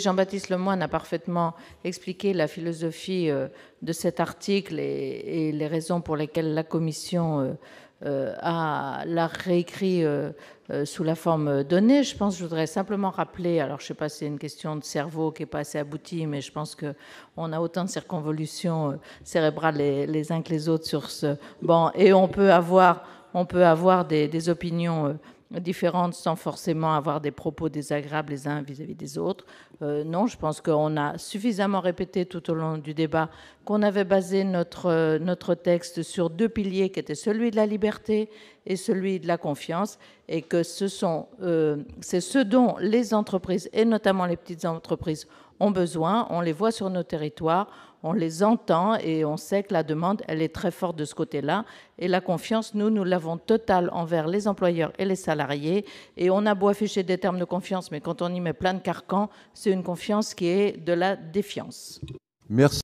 Jean-Baptiste Lemoyne a parfaitement expliqué la philosophie euh, de cet article et, les raisons pour lesquelles la Commission euh, euh, l'a réécrit sous la forme donnée. Je pense, je voudrais simplement rappeler, alors je ne sais pas si c'est une question de cerveau qui n'est pas assez aboutie, mais je pense qu'on a autant de circonvolutions cérébrales les, uns que les autres sur ce banc. Et on peut avoir, on peut avoir des, des opinions différentes sans forcément avoir des propos désagréables les uns vis-à-vis des autres. Euh, non, je pense qu'on a suffisamment répété tout au long du débat qu'on avait basé notre, euh, notre texte sur deux piliers qui étaient celui de la liberté et celui de la confiance, et que ce sont, euh, c'est ce dont les entreprises, et notamment les petites entreprises, ont besoin, on les voit sur nos territoires, on les entend et on sait que la demande, elle est très forte de ce côté-là. Et la confiance, nous, nous l'avons totale envers les employeurs et les salariés. Et on a beau afficher des termes de confiance, mais quand on y met plein de carcans, c'est une confiance qui est de la défiance. Merci.